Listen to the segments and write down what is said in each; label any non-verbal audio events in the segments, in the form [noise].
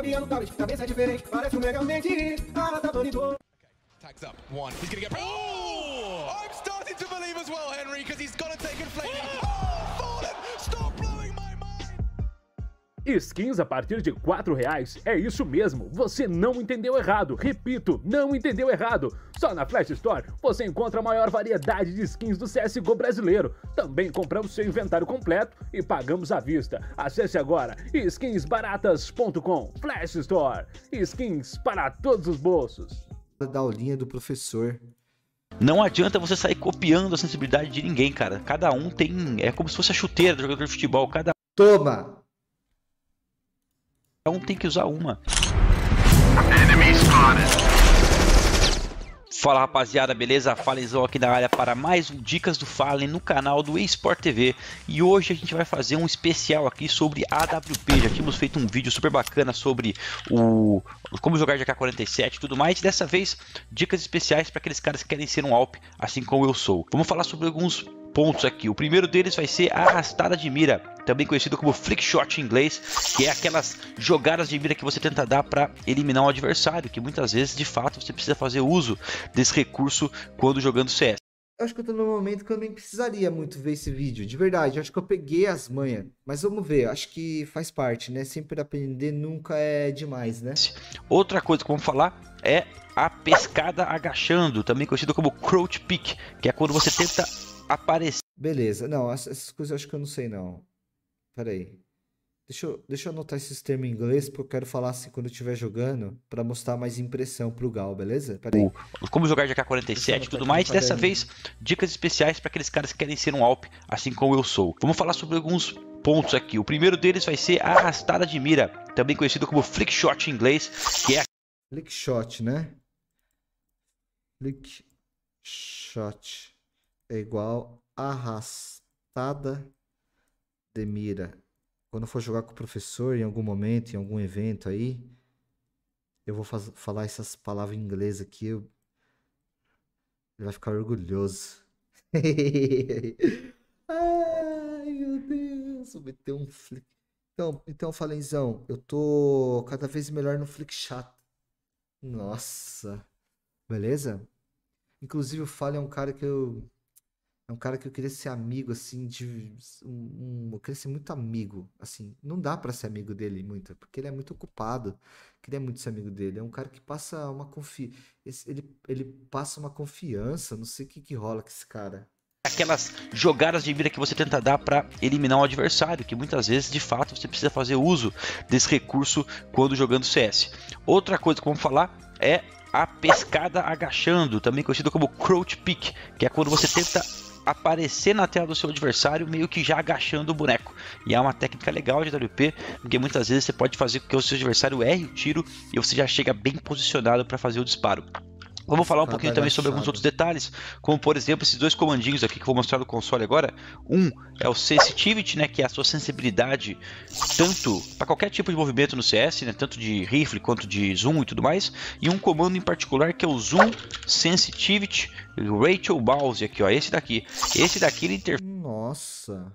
Fabiano Tablet, tá cabeça diferente, parece um Mega Man de adaptador. Tags up, one, he's gonna get... Oh! oh! I'm starting to believe as well, Henry, because he's gonna to take inflating. Oh! Skins a partir de 4 reais, é isso mesmo, você não entendeu errado, repito, não entendeu errado. Só na Flash Store você encontra a maior variedade de skins do CSGO brasileiro. Também compramos seu inventário completo e pagamos à vista. Acesse agora skinsbaratas.com Flash Store, skins para todos os bolsos. Da aulinha do professor, não adianta você sair copiando a sensibilidade de ninguém, cara. Cada um tem. É como se fosse a chuteira do jogador de futebol. Cada Toma! um tem que usar uma. Enemy spotted. Fala rapaziada, beleza? Falenzão aqui na área para mais um Dicas do Fallen no canal do Esport TV e hoje a gente vai fazer um especial aqui sobre AWP. Já tínhamos feito um vídeo super bacana sobre o como jogar de AK-47 e tudo mais. Dessa vez, dicas especiais para aqueles caras que querem ser um AWP, assim como eu sou. Vamos falar sobre alguns pontos aqui. O primeiro deles vai ser a arrastada de mira, também conhecido como flick shot em inglês, que é aquelas jogadas de mira que você tenta dar para eliminar um adversário, que muitas vezes de fato você precisa fazer uso desse recurso quando jogando CS. Eu acho que eu tô no momento que eu nem precisaria muito ver esse vídeo, de verdade. Eu acho que eu peguei as manhas. Mas vamos ver, acho que faz parte, né? Sempre aprender nunca é demais, né? Outra coisa que vamos falar é a pescada agachando, também conhecida como crouch pick, que é quando você tenta aparecer. Beleza, não, essas coisas eu acho que eu não sei não. Peraí. Deixa eu, deixa eu anotar esses termos em inglês, porque eu quero falar assim quando eu estiver jogando, para mostrar mais impressão pro Gal, beleza? Como jogar de AK-47 e tudo mais. Dessa vez, dicas especiais para aqueles caras que querem ser um Alp, assim como eu sou. Vamos falar sobre alguns pontos aqui. O primeiro deles vai ser a arrastada de mira, também conhecido como flick shot em inglês, que é... Flick shot, né? Flick shot é igual arrastada de mira quando for jogar com o professor em algum momento, em algum evento aí, eu vou falar essas palavras em inglês aqui. Eu... Ele vai ficar orgulhoso. [laughs] Ai, meu Deus, vou meter um flick. Então, então, Falenzão, eu tô cada vez melhor no flick chato. Nossa. Beleza? Inclusive, o Fallen é um cara que eu é um cara que eu queria ser amigo, assim, de. Um, um, eu queria ser muito amigo, assim. Não dá para ser amigo dele muito, porque ele é muito ocupado. Queria é muito ser amigo dele. É um cara que passa uma confiança. Ele, ele passa uma confiança, não sei o que, que rola com esse cara. Aquelas jogadas de vida que você tenta dar para eliminar o adversário, que muitas vezes de fato você precisa fazer uso desse recurso quando jogando CS. Outra coisa que vamos falar é a pescada agachando, também conhecida como crouch pick, que é quando você tenta aparecer na tela do seu adversário meio que já agachando o boneco. E é uma técnica legal de WP, porque muitas vezes você pode fazer com que o seu adversário erre o tiro e você já chega bem posicionado para fazer o disparo. Vamos falar um Cada pouquinho também sobre alguns outros detalhes, como por exemplo esses dois comandinhos aqui que eu vou mostrar no console agora. Um é o sensitivity, né, que é a sua sensibilidade tanto para qualquer tipo de movimento no CS, né, tanto de rifle quanto de zoom e tudo mais. E um comando em particular que é o zoom sensitivity Rachel bounce aqui, ó, esse daqui. Esse daqui ele inter... Nossa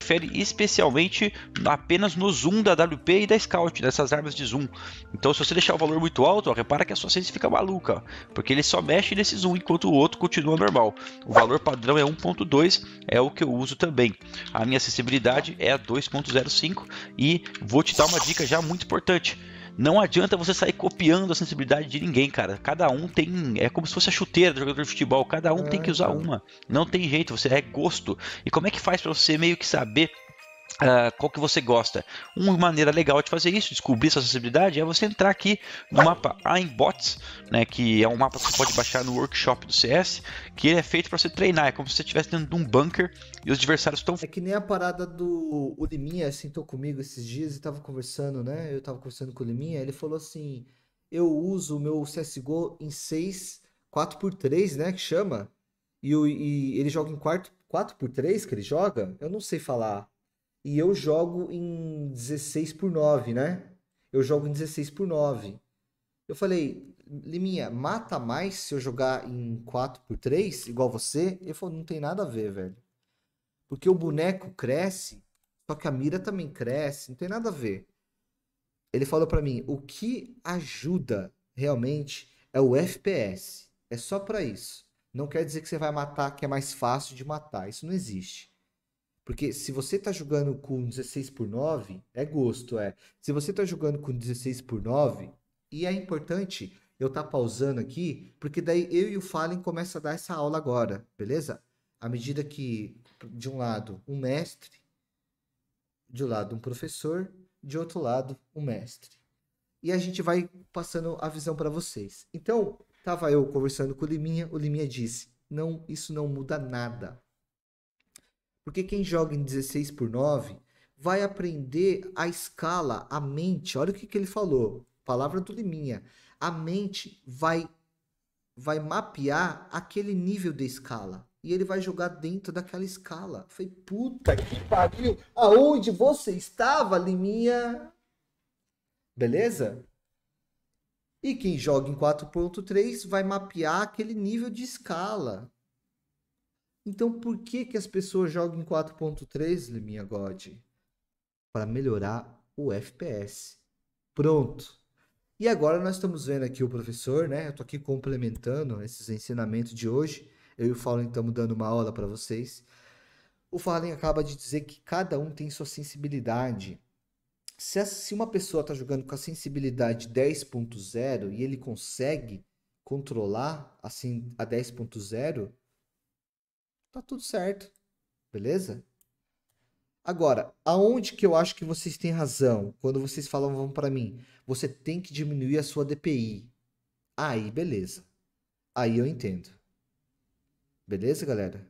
difere especialmente apenas no zoom da WP e da Scout, dessas armas de zoom. Então, se você deixar o valor muito alto, ó, repara que a sua ciência fica maluca, porque ele só mexe nesse zoom enquanto o outro continua normal. O valor padrão é 1.2, é o que eu uso também. A minha acessibilidade é a 2.05 e vou te dar uma dica já muito importante. Não adianta você sair copiando a sensibilidade de ninguém, cara. Cada um tem. É como se fosse a chuteira do jogador de futebol. Cada um tem que é, usar então. uma. Não tem jeito, você é gosto. E como é que faz para você meio que saber Uh, qual que você gosta. Uma maneira legal de fazer isso, descobrir essa acessibilidade, é você entrar aqui no mapa Aimbots, né, que é um mapa que você pode baixar no workshop do CS, que ele é feito para você treinar, é como se você estivesse dentro de um bunker e os adversários estão... É que nem a parada do o Liminha sentou comigo esses dias e tava conversando, né, eu tava conversando com o Liminha, ele falou assim, eu uso o meu CSGO em 6, 4x3, né, que chama, e, e ele joga em 4x3 que ele joga, eu não sei falar e eu jogo em 16 por 9, né? Eu jogo em 16 por 9. Eu falei, Liminha, mata mais se eu jogar em 4 por 3, igual você? Ele falou, não tem nada a ver, velho. Porque o boneco cresce, só que a mira também cresce, não tem nada a ver. Ele falou para mim, o que ajuda realmente é o FPS. É só para isso. Não quer dizer que você vai matar que é mais fácil de matar. Isso não existe. Porque se você tá jogando com 16 por 9, é gosto, é. Se você tá jogando com 16 por 9, e é importante eu tá pausando aqui, porque daí eu e o Fallen começa a dar essa aula agora, beleza? À medida que, de um lado, um mestre, de um lado, um professor, de outro lado, um mestre. E a gente vai passando a visão para vocês. Então, tava eu conversando com o Liminha, o Liminha disse: "Não, isso não muda nada. Porque quem joga em 16 por 9 vai aprender a escala, a mente. Olha o que, que ele falou. Palavra do Liminha. A mente vai vai mapear aquele nível de escala. E ele vai jogar dentro daquela escala. Foi puta que pariu! Aonde você estava, Liminha? Beleza? E quem joga em 4.3 vai mapear aquele nível de escala. Então por que que as pessoas jogam em 4.3, Leminha God? Para melhorar o FPS. Pronto. E agora nós estamos vendo aqui o professor, né? Eu tô aqui complementando esses ensinamentos de hoje. Eu e o Fallen estamos dando uma aula para vocês. O Fallen acaba de dizer que cada um tem sua sensibilidade. Se, uma pessoa está jogando com a sensibilidade 10.0 e ele consegue controlar assim a 10.0, Tá tudo certo. Beleza? Agora, aonde que eu acho que vocês têm razão? Quando vocês falam vão para mim, você tem que diminuir a sua DPI. Aí, beleza. Aí eu entendo. Beleza, galera?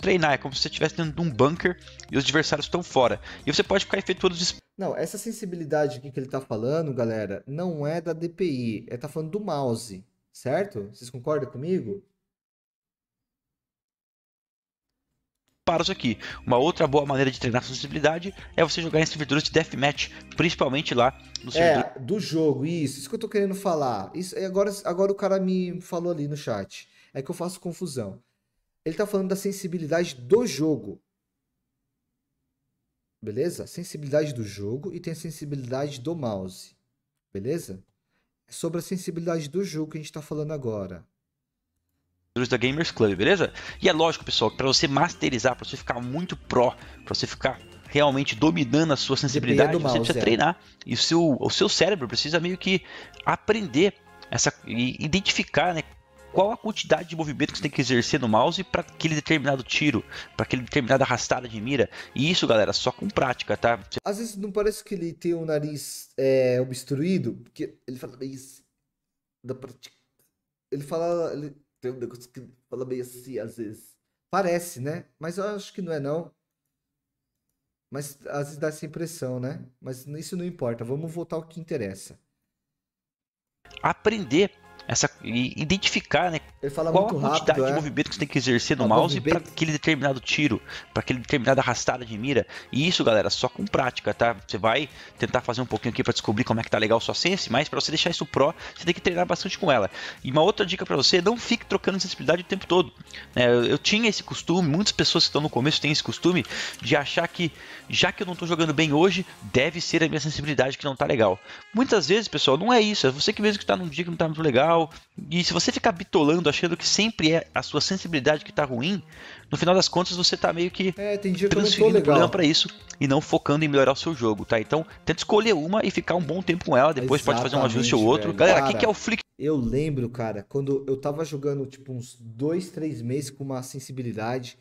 Treinar é como se você estivesse dentro de um bunker e os adversários estão fora. E você pode ficar efetuando os Não, essa sensibilidade que ele tá falando, galera, não é da DPI, é tá falando do mouse, certo? Vocês concordam comigo? para isso aqui. Uma outra boa maneira de treinar sensibilidade é você jogar em servidores de deathmatch, principalmente lá no é, servidor. É, do jogo, isso, isso que eu tô querendo falar. Isso, agora, agora o cara me falou ali no chat. É que eu faço confusão. Ele tá falando da sensibilidade do jogo. Beleza? Sensibilidade do jogo e tem a sensibilidade do mouse. Beleza? É sobre a sensibilidade do jogo que a gente tá falando agora da Gamers Club, beleza? E é lógico, pessoal, que para você masterizar, para você ficar muito pró, para você ficar realmente dominando a sua sensibilidade, você precisa é. treinar. E o seu, o seu cérebro precisa meio que aprender essa e identificar, né, qual a quantidade de movimento que você tem que exercer no mouse para aquele determinado tiro, para aquele determinada arrastada de mira. E isso, galera, só com prática, tá? Às vezes não parece que ele tem o um nariz é, obstruído, porque ele fala, isso da pra... Ele fala, ele tem um negócio que fala meio assim, às vezes. Parece, né? Mas eu acho que não é, não. Mas às vezes dá essa impressão, né? Mas isso não importa. Vamos voltar ao que interessa. Aprender essa identificar né, ele fala Qual muito a quantidade rápido, de é? movimento que você tem que exercer no a mouse movimento... para aquele determinado tiro, para aquele determinada arrastada de mira. E isso, galera, só com prática, tá? Você vai tentar fazer um pouquinho aqui para descobrir como é que tá legal sua sense, mas para você deixar isso pro, você tem que treinar bastante com ela. E uma outra dica para você, não fique trocando sensibilidade o tempo todo. É, eu, eu tinha esse costume, muitas pessoas que estão no começo têm esse costume de achar que já que eu não tô jogando bem hoje, deve ser a minha sensibilidade que não tá legal. Muitas vezes, pessoal, não é isso, é você que mesmo que tá num dia que não tá muito legal, e se você ficar bitolando achando que sempre é a sua sensibilidade que tá ruim, no final das contas você tá meio que é, transferindo o problema para isso e não focando em melhorar o seu jogo, tá? Então, tenta escolher uma e ficar um bom tempo com ela, depois Exatamente, pode fazer um ajuste ou outro. Velho. Galera, o que, que é o Flick? Eu lembro, cara, quando eu tava jogando, tipo, uns dois, três meses com uma sensibilidade,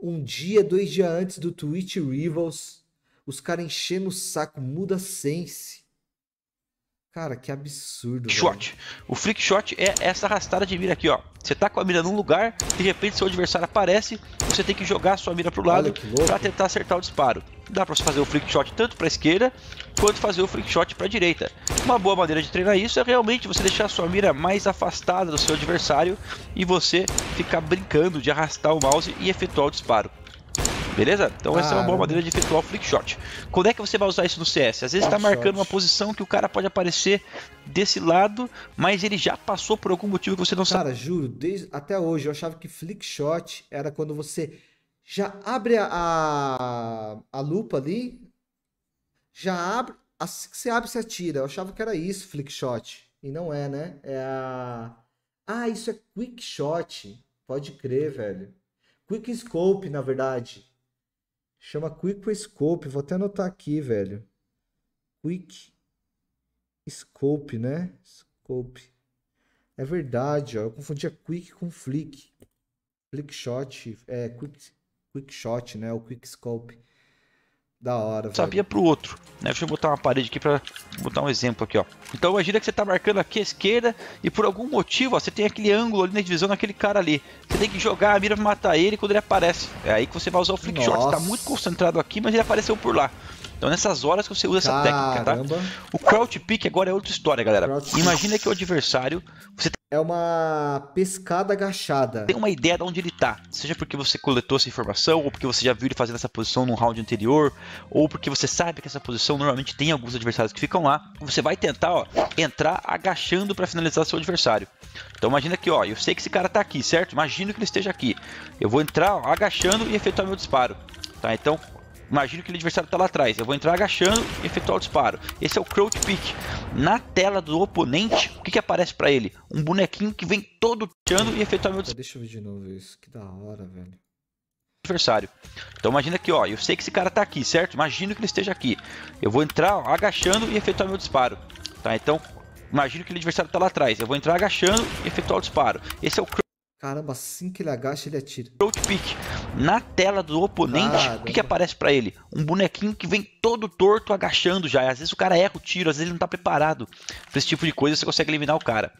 um dia, dois dias antes do Twitch Rivals, os caras enchendo o saco, muda sense. Cara, que absurdo. Shot. Velho. O flick shot é essa arrastada de mira aqui, ó. Você tá com a mira num lugar, de repente seu adversário aparece, você tem que jogar a sua mira pro lado para tentar acertar o disparo. Dá para você fazer o flick shot tanto para esquerda quanto fazer o flick shot para direita. Uma boa maneira de treinar isso é realmente você deixar a sua mira mais afastada do seu adversário e você ficar brincando de arrastar o mouse e efetuar o disparo. Beleza? Então ah, essa é uma boa maneira de efetuar o flick shot. Quando é que você vai usar isso no CS? Às vezes está marcando shot. uma posição que o cara pode aparecer desse lado, mas ele já passou por algum motivo que você não cara, sabe. Cara, juro, desde, até hoje eu achava que flick shot era quando você já abre a, a, a lupa ali, já abre, assim que você abre você atira. Eu achava que era isso, flick shot. E não é, né? É a... Ah, isso é quick shot. Pode crer, velho. Quick scope, na verdade. Chama Quick Scope. Vou até anotar aqui, velho. Quick Scope, né? Scope. É verdade, ó. Eu confundia Quick com Flick. Flick Shot. É, Quick, quick Shot, né? O Quick Scope. Da hora. Sabia pro outro. Né? Deixa eu botar uma parede aqui pra botar um exemplo aqui, ó. Então imagina que você tá marcando aqui à esquerda e por algum motivo, ó, você tem aquele ângulo ali na divisão daquele cara ali. Você tem que jogar a mira pra matar ele quando ele aparece. É aí que você vai usar o flick Nossa. shot. tá muito concentrado aqui, mas ele apareceu por lá. Então nessas horas que você usa Caramba. essa técnica, tá? O crouch pick agora é outra história, galera. Imagina que o adversário, você tá é uma pescada agachada. Tem uma ideia de onde ele tá. Seja porque você coletou essa informação, ou porque você já viu ele fazendo essa posição no round anterior, ou porque você sabe que essa posição normalmente tem alguns adversários que ficam lá. Você vai tentar, ó, entrar agachando para finalizar seu adversário. Então imagina aqui, ó, eu sei que esse cara tá aqui, certo? Imagino que ele esteja aqui. Eu vou entrar ó, agachando e efetuar meu disparo. Tá, então Imagino que o adversário está lá atrás. Eu vou entrar agachando e efetuar o disparo. Esse é o Crouch Pick. Na tela do oponente, o que, que aparece para ele? Um bonequinho que vem todo tirando e efetuar meu disparo. Deixa eu ver de novo isso. Que da hora, velho. Adversário. Então imagina aqui, ó. Eu sei que esse cara está aqui, certo? Imagino que ele esteja aqui. Eu vou entrar ó, agachando e efetuar meu disparo. Tá, então... Imagino que o adversário está lá atrás. Eu vou entrar agachando e efetuar o disparo. Esse é o Caramba, assim que ele agacha, ele atira. Pick Na tela do oponente, Caramba. Ah, o que, que aparece para ele? Um bonequinho que vem todo torto agachando já. Às vezes o cara erra o tiro, às vezes ele não tá preparado pra esse tipo de coisa, você consegue eliminar o cara.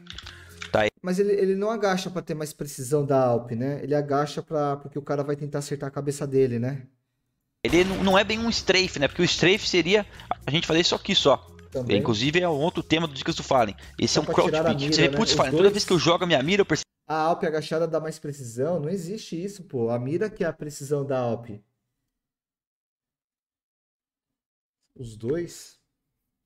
Tá. Mas ele, ele não agacha para ter mais precisão da Alp, né? Ele agacha para porque o cara vai tentar acertar a cabeça dele, né? Ele não, é bem um strafe, né? Porque o strafe seria a gente fazer isso aqui só. Também. Inclusive é um outro tema do Dicas do Fallen. Esse é um crouch pick. Mira, você vê, putz, né? Fallen, dois... toda vez que eu jogo a minha mira, eu percebo a Alp agachada dá mais precisão. Não existe isso, pô. A mira que é a precisão da Alp. Os dois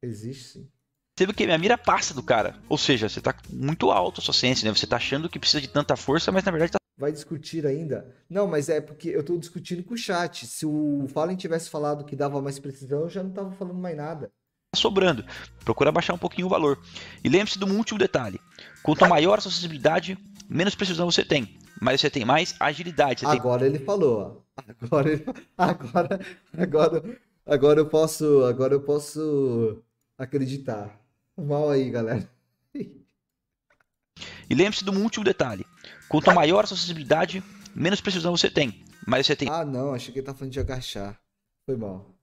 existem sim. o que a mira passa do cara. Ou seja, você tá muito alto a sua ciência, né? Você tá achando que precisa de tanta força, mas na verdade tá... Vai discutir ainda? Não, mas é porque eu tô discutindo com o chat. Se o Fallen tivesse falado que dava mais precisão, eu já não tava falando mais nada tá sobrando. Procura baixar um pouquinho o valor. E lembre-se de um último detalhe: quanto maior a sua sensibilidade, menos precisão você tem, mas você tem mais agilidade. agora tem... ele falou, agora, ele... [laughs] agora, agora, agora eu posso, agora eu posso acreditar. Mal aí, galera. E lembre-se de um último detalhe: quanto maior a sua sensibilidade, menos precisão você tem, mas você tem. Ah, não, achei que ele tá falando de agachar. Foi mal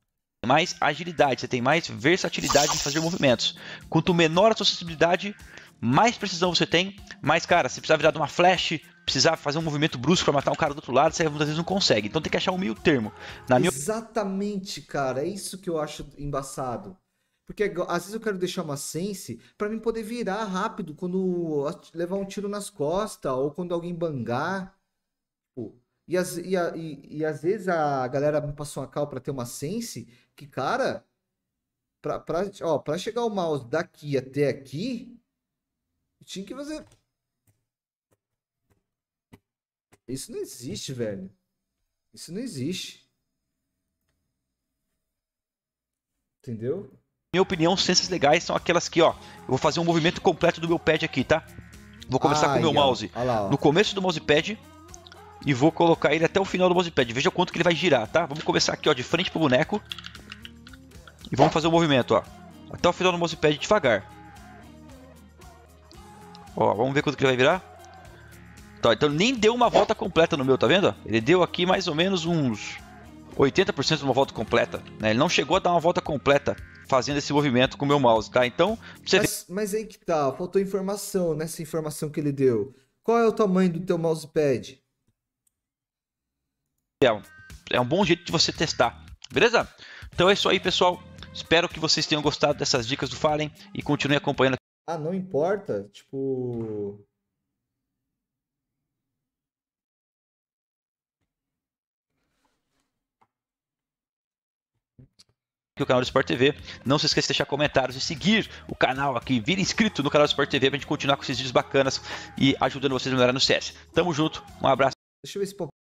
mais agilidade, você tem mais versatilidade em fazer movimentos. Quanto menor a sua sensibilidade, mais precisão você tem, mais, cara, se precisar virar de uma flash, precisar fazer um movimento brusco para matar um cara do outro lado, você muitas vezes não consegue. Então tem que achar um meio termo. Na Exatamente, minha... cara. É isso que eu acho embaçado. Porque às vezes eu quero deixar uma sense para mim poder virar rápido quando levar um tiro nas costas ou quando alguém bangar. Pô. Tipo, e, as, e, a, e, e às vezes a galera me passou uma cal para ter uma sense que, cara, para pra chegar o mouse daqui até aqui, tinha que fazer. Isso não existe, velho. Isso não existe. Entendeu? Minha opinião, ciências legais são aquelas que, ó, eu vou fazer um movimento completo do meu pad aqui, tá? Vou começar ah, com o meu mouse. Lá, no começo do mousepad, e vou colocar ele até o final do mousepad. Veja quanto que ele vai girar, tá? Vamos começar aqui, ó, de frente pro boneco. E vamos fazer o um movimento, ó. Até o final do mousepad devagar. Ó, vamos ver quanto que ele vai virar. Tá, então nem deu uma volta completa no meu, tá vendo? Ele deu aqui mais ou menos uns 80% de uma volta completa. Né? Ele não chegou a dar uma volta completa fazendo esse movimento com o meu mouse, tá? Então, você mas, mas aí que tá, faltou informação nessa informação que ele deu. Qual é o tamanho do teu mousepad? É um, é um bom jeito de você testar, beleza? Então é isso aí, pessoal. Espero que vocês tenham gostado dessas dicas do Fallen e continue acompanhando. Ah, não importa. Tipo. o canal do Sport TV. Não se esqueça de deixar comentários e seguir o canal aqui. Vira inscrito no canal do Sport TV pra gente continuar com esses vídeos bacanas e ajudando vocês a melhorar no CS. Tamo junto, um abraço. Deixa eu ver se